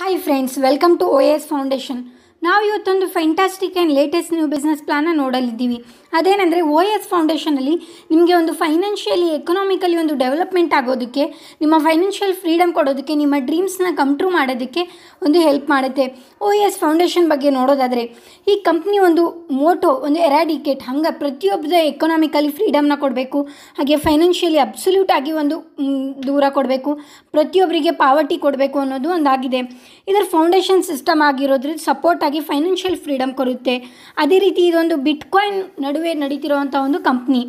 hi friends welcome to O S foundation ನಾವು ಇವತ್ತೊಂದು fantastic and latest new business ಪ್ಲಾನ್ನ ನೋಡಲಿದ್ದೀವಿ ಅದೇನೆಂದರೆ ಓ ಎಸ್ ಫೌಂಡೇಶನಲ್ಲಿ ನಿಮಗೆ ಒಂದು ಫೈನಾನ್ಷಿಯಲಿ ಎಕನಾಮಿಕಲಿ ಒಂದು ಡೆವಲಪ್ಮೆಂಟ್ ಆಗೋದಕ್ಕೆ ನಿಮ್ಮ ಫೈನಾನ್ಷಿಯಲ್ ಫ್ರೀಡಮ್ ಕೊಡೋದಕ್ಕೆ ನಿಮ್ಮ ಡ್ರೀಮ್ಸ್ನ ಕಂಟ್ರೂ ಮಾಡೋದಕ್ಕೆ ಒಂದು ಹೆಲ್ಪ್ ಮಾಡುತ್ತೆ ಒ ಎಸ್ ಫೌಂಡೇಶನ್ ಬಗ್ಗೆ ನೋಡೋದಾದರೆ ಈ ಕಂಪ್ನಿ ಒಂದು ಮೋಟೋ ಒಂದು ಎರಾಡಿಕೇಟ್ ಹಂಗೆ ಪ್ರತಿಯೊಬ್ಬರ ಎಕನಾಮಿಕಲಿ ಫ್ರೀಡಮ್ನ ಕೊಡಬೇಕು ಹಾಗೆ ಫೈನಾನ್ಷಿಯಲಿ ಅಬ್ಸಲ್ಯೂಟ್ ಆಗಿ ಒಂದು ದೂರ ಕೊಡಬೇಕು ಪ್ರತಿಯೊಬ್ಬರಿಗೆ ಪಾವರ್ಟಿ ಕೊಡಬೇಕು ಅನ್ನೋದು ಒಂದಾಗಿದೆ ಇದರ ಫೌಂಡೇಶನ್ ಸಿಸ್ಟಮ್ ಆಗಿರೋದ್ರಿಂದ ಸಪೋರ್ಟ್ ಆಗಿ ಫೈನಾನ್ಷಿಯಲ್ ಫ್ರೀಡಮ್ ಕೊಡುತ್ತೆ ಅದೇ ರೀತಿ ಇದೊಂದು ಬಿಟ್ಕಾಯಿನ್ ನಡು ನಡುವೆ ನಡೀತಿರುವಂಥ ಒಂದು ಕಂಪ್ನಿ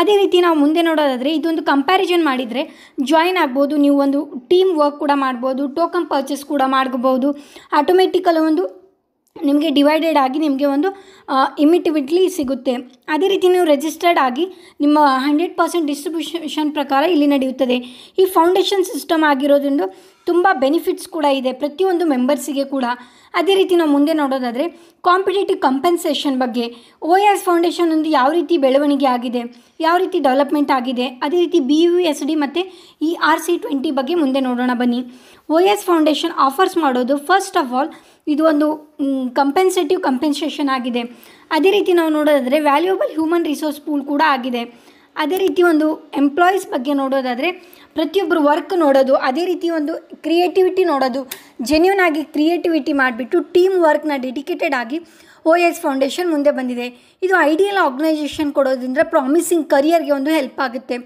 ಅದೇ ರೀತಿ ನಾವು ಮುಂದೆ ನೋಡೋದಾದರೆ ಇದೊಂದು ಕಂಪ್ಯಾರಿಸನ್ ಮಾಡಿದರೆ ಜಾಯಿನ್ ಆಗ್ಬೋದು ನೀವು ಒಂದು ಟೀಮ್ ವರ್ಕ್ ಕೂಡ ಮಾಡ್ಬೋದು ಟೋಕನ್ ಪರ್ಚೇಸ್ ಕೂಡ ಮಾಡ್ಬೋದು ಆಟೋಮೆಟಿಕಲ್ ಒಂದು ನಿಮಗೆ ಡಿವೈಡೆಡ್ ಆಗಿ ನಿಮಗೆ ಒಂದು ಇಮಿಟಿವಿಟ್ಲಿ ಸಿಗುತ್ತೆ ಅದೇ ರೀತಿ ನೀವು ರಿಜಿಸ್ಟರ್ಡ್ ಆಗಿ ನಿಮ್ಮ ಹಂಡ್ರೆಡ್ ಪರ್ಸೆಂಟ್ ಡಿಸ್ಟ್ರಿಬ್ಯೂಷನ್ ಪ್ರಕಾರ ಇಲ್ಲಿ ನಡೆಯುತ್ತದೆ ಈ ಫೌಂಡೇಶನ್ ಸಿಸ್ಟಮ್ ಆಗಿರೋದ್ರಿಂದ ತುಂಬ ಬೆನಿಫಿಟ್ಸ್ ಕೂಡ ಇದೆ ಪ್ರತಿಯೊಂದು ಮೆಂಬರ್ಸಿಗೆ ಕೂಡ ಅದೇ ರೀತಿ ನಾವು ಮುಂದೆ ನೋಡೋದಾದರೆ ಕಾಂಪಿಟೇಟಿವ್ ಕಂಪೆನ್ಸೇಷನ್ ಬಗ್ಗೆ ಒ ಎಸ್ ಫೌಂಡೇಶನ್ ಒಂದು ಯಾವ ರೀತಿ ಬೆಳವಣಿಗೆ ಆಗಿದೆ ಯಾವ ರೀತಿ ಡೆವಲಪ್ಮೆಂಟ್ ಆಗಿದೆ ಅದೇ ರೀತಿ ಬಿ ಯು ಎಸ್ ಡಿ ಮತ್ತು ಇ ಆರ್ ಸಿ ಟ್ವೆಂಟಿ ಬಗ್ಗೆ ಮುಂದೆ ನೋಡೋಣ ಬನ್ನಿ ಒ ಎಸ್ ಫೌಂಡೇಶನ್ ಆಫರ್ಸ್ ಮಾಡೋದು ಫಸ್ಟ್ ಆಫ್ ಆಲ್ ಇದು ಒಂದು ಕಂಪೆನ್ಸೇಟಿವ್ ಕಂಪೆನ್ಸೇಷನ್ ಆಗಿದೆ ಅದೇ ರೀತಿ ನಾವು ನೋಡೋದಾದರೆ ವ್ಯಾಲ್ಯೂಬಲ್ ಹ್ಯೂಮನ್ ರಿಸೋರ್ಸ್ ಪೂಲ್ ಕೂಡ ಆಗಿದೆ ಅದೇ ರೀತಿ ಒಂದು ಎಂಪ್ಲಾಯೀಸ್ ಬಗ್ಗೆ ನೋಡೋದಾದರೆ ಪ್ರತಿಯೊಬ್ಬರು ವರ್ಕ್ ನೋಡೋದು ಅದೇ ರೀತಿ ಒಂದು ಕ್ರಿಯೇಟಿವಿಟಿ ನೋಡೋದು ಜೆನ್ಯೂನ್ ಆಗಿ ಕ್ರಿಯೇಟಿವಿಟಿ ಮಾಡಿಬಿಟ್ಟು ಟೀಮ್ ವರ್ಕ್ನ ಡೆಡಿಕೇಟೆಡ್ ಆಗಿ ಒ ಎಸ್ ಫೌಂಡೇಶನ್ ಮುಂದೆ ಬಂದಿದೆ ಇದು ಐಡಿಯಲ್ ಆರ್ಗನೈಸೇಷನ್ ಕೊಡೋದ್ರಿಂದ ಪ್ರಾಮಿಸಿಂಗ್ ಕರಿಯರ್ಗೆ ಒಂದು ಹೆಲ್ಪ್ ಆಗುತ್ತೆ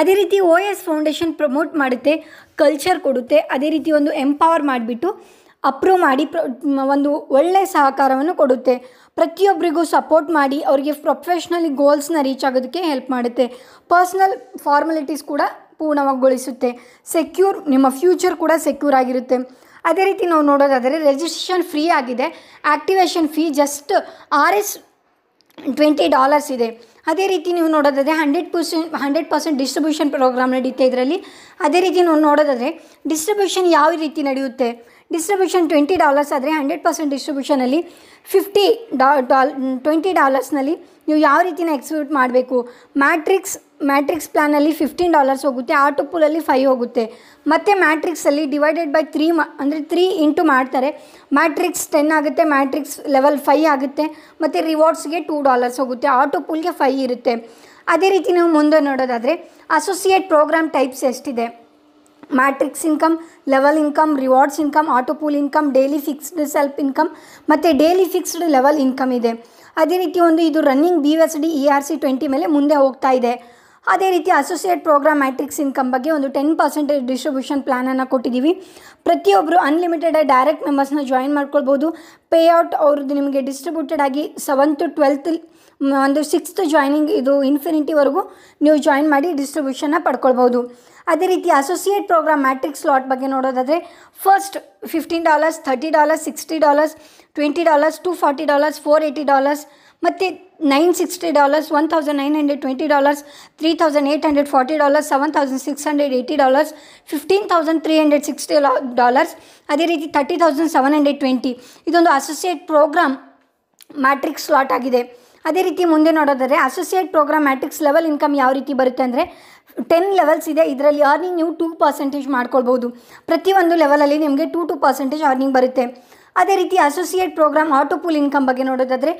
ಅದೇ ರೀತಿ ಒ ಎಸ್ ಫೌಂಡೇಶನ್ ಪ್ರಮೋಟ್ ಮಾಡುತ್ತೆ ಕಲ್ಚರ್ ಕೊಡುತ್ತೆ ಅದೇ ರೀತಿ ಒಂದು ಎಂಪವರ್ ಮಾಡಿಬಿಟ್ಟು ಅಪ್ರೂವ್ ಮಾಡಿ ಪ್ರ ಒಂದು ಒಳ್ಳೆಯ ಸಹಕಾರವನ್ನು ಕೊಡುತ್ತೆ ಪ್ರತಿಯೊಬ್ಬರಿಗೂ ಸಪೋರ್ಟ್ ಮಾಡಿ ಅವರಿಗೆ ಪ್ರೊಫೆಷ್ನಲಿ ಗೋಲ್ಸ್ನ ರೀಚ್ ಆಗೋದಕ್ಕೆ ಹೆಲ್ಪ್ ಮಾಡುತ್ತೆ ಪರ್ಸ್ನಲ್ ಫಾರ್ಮಲಿಟೀಸ್ ಕೂಡ ಪೂರ್ಣವಾಗಿಗೊಳಿಸುತ್ತೆ ಸೆಕ್ಯೂರ್ ನಿಮ್ಮ ಫ್ಯೂಚರ್ ಕೂಡ ಸೆಕ್ಯೂರ್ ಆಗಿರುತ್ತೆ ಅದೇ ರೀತಿ ನಾವು ನೋಡೋದಾದರೆ ರಿಜಿಸ್ಟ್ರೇಷನ್ ಫ್ರೀ ಆಗಿದೆ activation fee just R S twenty dollars ಇದೆ ಅದೇ ರೀತಿ ನೀವು ನೋಡೋದಾದರೆ hundred percent hundred percent distribution programme ನಡೆಯುತ್ತೆ ಇದರಲ್ಲಿ ಅದೇ ರೀತಿ ನಾವು ನೋಡೋದಾದರೆ ಡಿಸ್ಟ್ರಿಬ್ಯೂಷನ್ ಯಾವ ರೀತಿ ನಡೆಯುತ್ತೆ ಡಿಸ್ಟ್ರಿಬ್ಯೂಷನ್ ಟ್ವೆಂಟಿ ಡಾಲರ್ಸ್ ಆದರೆ ಹಂಡ್ರೆಡ್ ಪರ್ಸೆಂಟ್ ಡಿಸ್ಟ್ರಿಬ್ಯೂಷನಲ್ಲಿ ಫಿಫ್ಟಿ ಡಾ ಡಾಲ್ ಟ್ವೆಂಟಿ ಡಾಲರ್ಸ್ನಲ್ಲಿ ನೀವು ಯಾವ ರೀತಿಯ ಎಕ್ಸ್ಪ್ಯೂಟ್ ಮಾಡಬೇಕು ಮ್ಯಾಟ್ರಿಕ್ಸ್ ಮ್ಯಾಟ್ರಿಕ್ಸ್ ಪ್ಲ್ಯಾನಲ್ಲಿ ಫಿಫ್ಟೀನ್ ಡಾಲರ್ಸ್ ಹೋಗುತ್ತೆ ಆಟೋ ಪೂಲಲ್ಲಿ ಫೈವ್ ಹೋಗುತ್ತೆ ಮತ್ತು ಮ್ಯಾಟ್ರಿಕ್ಸಲ್ಲಿ ಡಿವೈಡೆಡ್ ಬೈ ತ್ರೀ ಮ ಅಂದರೆ ತ್ರೀ ಇಂಟು ಮಾಡ್ತಾರೆ ಮ್ಯಾಟ್ರಿಕ್ಸ್ ಟೆನ್ ಆಗುತ್ತೆ ಮ್ಯಾಟ್ರಿಕ್ಸ್ ಲೆವೆಲ್ ಫೈ ಆಗುತ್ತೆ ಮತ್ತು ರಿವಾರ್ಡ್ಸ್ಗೆ ಟೂ ಡಾಲರ್ಸ್ ಹೋಗುತ್ತೆ ಆಟೋ ಪೂಲ್ಗೆ ಫೈ ಇರುತ್ತೆ ಅದೇ ರೀತಿ ನಾವು ಮುಂದೆ ನೋಡೋದಾದರೆ ಅಸೋಸಿಯೇಟ್ ಪ್ರೋಗ್ರಾಮ್ ಟೈಪ್ಸ್ ಎಷ್ಟಿದೆ matrix income level income rewards income auto pool income daily fixed self income ಮತ್ತು ಡೈಲಿ ಫಿಕ್ಸ್ಡ್ ಲೆವೆಲ್ ಇನ್ಕಮ್ ಇದೆ ಅದೇ ರೀತಿ ಒಂದು ಇದು running B S D E R C twenty ಮೇಲೆ ಮುಂದೆ ಹೋಗ್ತಾ ಇದೆ ಅದೇ ರೀತಿ ಅಸೋಸಿಯೇಟ್ ಪ್ರೋಗ್ರಾಮ್ ಮ್ಯಾಟ್ರಿಕ್ಸ್ ಇನ್ಕಮ್ ಬಗ್ಗೆ ಒಂದು ಟೆನ್ ಪರ್ಸೆಂಟೇಜ್ ಡಿಸ್ಟ್ರಿಬ್ಯೂಷನ್ ಪ್ಲಾನನ್ನು ಕೊಟ್ಟಿದ್ದೀವಿ ಪ್ರತಿಯೊಬ್ಬರು ಅನ್ಲಿಮಿಟೆಡ್ ಡೈರೆಕ್ಟ್ ಮೆಂಬರ್ಸ್ನ ಜಾಯಿನ್ ಮಾಡ್ಕೊಳ್ಬೋದು ಪೇ ಔಟ್ ಅವ್ರದ್ದು ನಿಮಗೆ ಡಿಸ್ಟ್ರಿಬ್ಯೂಟೆಡ್ ಆಗಿ ಸೆವೆಂತ್ ಟ್ವೆಲ್ತ್ ಒಂದು ಸಿಕ್ಸ್ತ್ ಜಾಯ್ನಿಂಗ್ ಇದು ಇನ್ಫಿನಿಟಿವರೆಗೂ ನೀವು ಜಾಯಿನ್ ಮಾಡಿ ಡಿಸ್ಟ್ರಿಬ್ಯೂಷನ್ನ ಪಡ್ಕೊಳ್ಬೋದು ಅದೇ ರೀತಿ ಅಸೋಸಿಯೇಟ್ ಪ್ರೋಗ್ರಾಮ್ ಮ್ಯಾಟ್ರಿಕ್ಸ್ ಸ್ಲಾಟ್ ಬಗ್ಗೆ ನೋಡೋದಾದರೆ first fifteen dollars thirty dollars sixty dollars twenty dollars two forty dollars four eighty dollars ಮತ್ತು nine sixty dollars one thousand nine hundred twenty dollars three thousand eight hundred forty dollars seven thousand six hundred eighty dollars fifteen thousand three hundred sixty dollars ಅದೇ ರೀತಿ thirty thousand seven hundred twenty ಇದೊಂದು associate programme matrix slot ಆಗಿದೆ ಅದೇ ರೀತಿ ಮುಂದೆ ನೋಡೋದಾದರೆ associate programme matrix level income ಯಾವ ರೀತಿ ಬರುತ್ತೆ ಅಂದರೆ ಟೆನ್ ಲೆವೆಲ್ಸ್ ಇದೆ ಇದರಲ್ಲಿ ಅರ್ನಿಂಗ್ ನೀವು ಟೂ ಪರ್ಸೆಂಟೇಜ್ ಮಾಡ್ಕೊಳ್ಬೋದು ಪ್ರತಿಯೊಂದು ಲೆವೆಲಲ್ಲಿ ನಿಮಗೆ ಟೂ ಟು ಪರ್ಸೆಂಟೇಜ್ ಅರ್ನಿಂಗ್ ಬರುತ್ತೆ ಅದೇ ರೀತಿ associate programme auto pool income ಬಗ್ಗೆ ನೋಡೋದಾದರೆ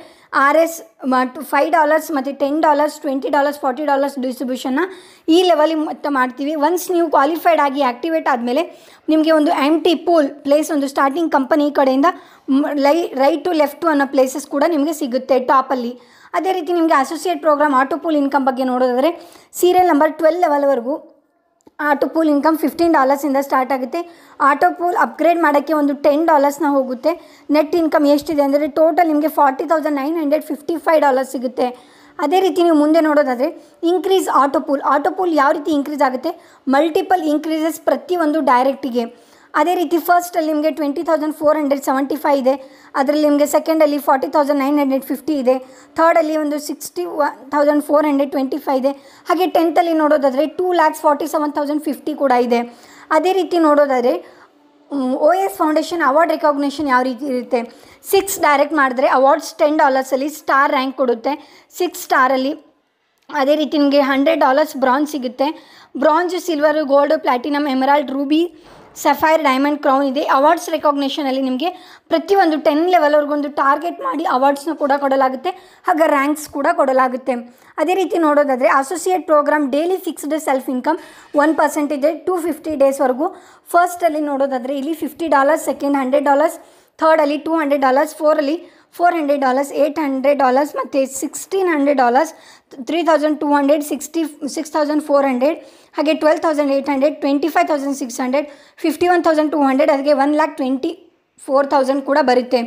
R S to five dollars ಮತ್ತು ten dollars twenty dollars forty dollars ಡಿಸ್ಟ್ರಿಬ್ಯೂಷನ್ನ ಈ ಲೆವೆಲ್ ಮತ್ತೆ ಮಾಡ್ತೀವಿ ಒನ್ಸ್ ನೀವು ಕ್ವಾಲಿಫೈಡ್ ಆಗಿ ಆ್ಯಕ್ಟಿವೇಟ್ ಆದಮೇಲೆ ನಿಮಗೆ ಒಂದು ಎಮ್ ಟಿ ಪೂಲ್ ಪ್ಲೇಸ್ ಒಂದು ಸ್ಟಾರ್ಟಿಂಗ್ ಕಂಪನಿ ಕಡೆಯಿಂದ ಲೈ ರೈಟ್ ಟು ಲೆಫ್ಟು ಅನ್ನೋ ಪ್ಲೇಸಸ್ ಕೂಡ ನಿಮಗೆ ಸಿಗುತ್ತೆ ಟಾಪಲ್ಲಿ ಅದೇ ರೀತಿ ನಿಮಗೆ associate programme auto pool income ಬಗ್ಗೆ ನೋಡೋದಾದರೆ ಸೀರಿಯಲ್ ನಂಬರ್ ಟ್ವೆಲ್ ಲೆವೆಲ್ವರೆಗೂ ಆಟೋ ಪೂಲ್ ಇನ್ಕಮ್ ಫಿಫ್ಟೀನ್ ಡಾಲರ್ಸಿಂದ ಸ್ಟಾರ್ಟ್ ಆಗುತ್ತೆ ಆಟೋ ಪೂಲ್ ಅಪ್ಗ್ರೇಡ್ ಮಾಡೋಕ್ಕೆ ಒಂದು ಟೆನ್ ಡಾಲರ್ಸ್ನ ಹೋಗುತ್ತೆ ನೆಟ್ ಇನ್ಕಮ್ ಎಷ್ಟಿದೆ ಅಂದರೆ ಟೋಟಲ್ ನಿಮಗೆ forty thousand nine hundred fifty five dollars ಸಿಗುತ್ತೆ ಅದೇ ರೀತಿ ನೀವು ಮುಂದೆ ನೋಡೋದಾದರೆ increase auto pool auto pool ಯಾವ ರೀತಿ ಇನ್ಕ್ರೀಸ್ ಆಗುತ್ತೆ ಮಲ್ಟಿಪಲ್ ಇನ್ಕ್ರೀಸಸ್ ಪ್ರತಿಯೊಂದು ಡೈರೆಕ್ಟಿಗೆ ಅದೇ ರೀತಿ ಫಸ್ಟಲ್ಲಿ ನಿಮಗೆ twenty thousand four hundred seventy five ಇದೆ ಅದರಲ್ಲಿ ನಿಮಗೆ ಸೆಕೆಂಡಲ್ಲಿ forty thousand nine hundred fifty ಇದೆ ಥರ್ಡಲ್ಲಿ ಒಂದು sixty one thousand four hundred twenty five ಇದೆ ಹಾಗೆ ಟೆಂತಲ್ಲಿ ನೋಡೋದಾದರೆ two lakhs forty seven thousand fifty ಕೂಡ ಇದೆ ಅದೇ ರೀತಿ ನೋಡೋದಾದರೆ O S foundation award recognition ಯಾವ ರೀತಿ ಇರುತ್ತೆ ಸಿಕ್ಸ್ ಡೈರೆಕ್ಟ್ ಮಾಡಿದ್ರೆ ಅವಾರ್ಡ್ಸ್ ಟೆನ್ ಡಾಲರ್ಸಲ್ಲಿ ಸ್ಟಾರ್ ರ್ಯಾಂಕ್ ಕೊಡುತ್ತೆ ಸಿಕ್ಸ್ ಸ್ಟಾರಲ್ಲಿ ಅದೇ ರೀತಿ ನಿಮಗೆ ಹಂಡ್ರೆಡ್ ಡಾಲರ್ಸ್ ಬ್ರಾಂಜ್ ಸಿಗುತ್ತೆ bronze silver gold platinum emerald ruby sapphire diamond crown ಇದೆ ಅವಾರ್ಡ್ಸ್ ರೆಕಾಗ್ನೇಷನಲ್ಲಿ ನಿಮಗೆ ಪ್ರತಿಯೊಂದು ಟೆನ್ ಲೆವೆಲ್ವರೆಗೊಂದು ಟಾರ್ಗೆಟ್ ಮಾಡಿ ಅವಾರ್ಡ್ಸ್ನ ಕೂಡ ಕೊಡಲಾಗುತ್ತೆ ಹಾಗೆ ರ್ಯಾಂಕ್ಸ್ ಕೂಡ ಕೊಡಲಾಗುತ್ತೆ ಅದೇ ರೀತಿ ನೋಡೋದಾದರೆ associate programme daily fixed self income one percent ಇದೆ ಟೂ ಫಿಫ್ಟಿ ಡೇಸ್ವರೆಗೂ ಫಸ್ಟಲ್ಲಿ ನೋಡೋದಾದರೆ ಇಲ್ಲಿ fifty dollars second hundred dollars ಥರ್ಡಲ್ಲಿ ಟೂ ಹಂಡ್ರೆಡ್ ಡಾಲರ್ಸ್ ಫೋರಲ್ಲಿ four hundred dollars eight hundred dollars ಮತ್ತು sixteen hundred dollars three thousand two hundred sixty six thousand four hundred ಹಾಗೆ twelve thousand eight hundred twenty five thousand six hundred fifty one thousand two hundred ಅದಕ್ಕೆ one lakh twenty four thousand ಕೂಡ ಬರುತ್ತೆ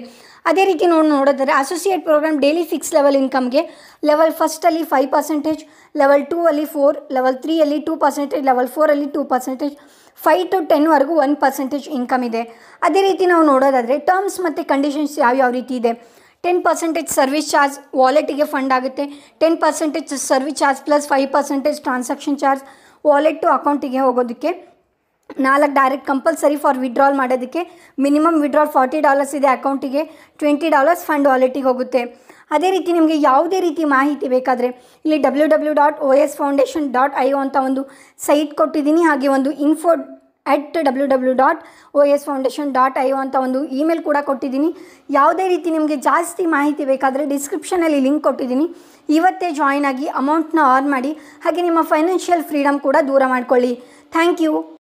ಅದೇ ರೀತಿ ನೋಡಿ ನೋಡೋದಾದರೆ associate programme daily fix level ಇನ್ಕಮ್ಗೆ level ಫಸ್ಟಲ್ಲಿ ಫೈವ್ ಪರ್ಸೆಂಟೇಜ್ ಲೆವೆಲ್ ಟೂ ಅಲ್ಲಿ ಫೋರ್ ಲೆವೆಲ್ ತ್ರೀಯಲ್ಲಿ ಟೂ ಪರ್ಸೆಂಟೇಜ್ ಲೆವೆಲ್ ಫೋರಲ್ಲಿ ಟೂ ಪರ್ಸೆಂಟೇಜ್ ಫೈವ್ ಟು ಟೆನ್ವರೆಗೂ ಒನ್ ಪರ್ಸೆಂಟೇಜ್ ಇನ್ಕಮ್ ಇದೆ ಅದೇ ರೀತಿ ನಾವು ನೋಡೋದಾದರೆ ಟರ್ಮ್ಸ್ ಮತ್ತು ಕಂಡೀಷನ್ಸ್ ಯಾವ್ಯಾವ ರೀತಿ ಇದೆ ಟೆನ್ ಪರ್ಸೆಂಟೇಜ್ ಸರ್ವಿಸ್ ಚಾರ್ಜ್ ವಾಲೆಟಿಗೆ ಫಂಡ್ ಆಗುತ್ತೆ ten percentage service charge plus five percentage transaction charge wallet to ಅಕೌಂಟಿಗೆ ಹೋಗೋದಕ್ಕೆ ನಾಲ್ಕು ಡೈರೆಕ್ಟ್ ಕಂಪಲ್ಸರಿ ಫಾರ್ ವಿಡ್ರಾಲ್ ಮಾಡೋದಕ್ಕೆ ಮಿನಿಮಮ್ ವಿಡ್ರಾಲ್ ಫಾರ್ಟಿ ಡಾಲರ್ಸ್ ಇದೆ ಅಕೌಂಟಿಗೆ ಟ್ವೆಂಟಿ ಡಾಲರ್ಸ್ ಫಂಡ್ ವಾಲೆಟಿಗೆ ಹೋಗುತ್ತೆ ಅದೇ ರೀತಿ ನಿಮಗೆ ಯಾವುದೇ ರೀತಿ ಮಾಹಿತಿ ಬೇಕಾದರೆ ಇಲ್ಲಿ W W dot O S foundation dot I ಅಂತ ಒಂದು ಸೈಟ್ ಕೊಟ್ಟಿದ್ದೀನಿ ಹಾಗೆ ಒಂದು info at W W dot O S foundation dot I ಅಂತ ಒಂದು ಇಮೇಲ್ ಕೂಡ ಕೊಟ್ಟಿದ್ದೀನಿ ಯಾವುದೇ ರೀತಿ ನಿಮಗೆ ಜಾಸ್ತಿ ಮಾಹಿತಿ ಬೇಕಾದರೆ ಡಿಸ್ಕ್ರಿಪ್ಷನಲ್ಲಿ ಲಿಂಕ್ ಕೊಟ್ಟಿದ್ದೀನಿ ಇವತ್ತೇ ಜಾಯಿನ್ ಆಗಿ ಅಮೌಂಟ್ನ ಆರ್ನ್ ಮಾಡಿ ಹಾಗೆ ನಿಮ್ಮ ಫೈನಾನ್ಷಿಯಲ್ ಫ್ರೀಡಮ್ ಕೂಡ ದೂರ ಮಾಡಿಕೊಳ್ಳಿ ಥ್ಯಾಂಕ್ ಯು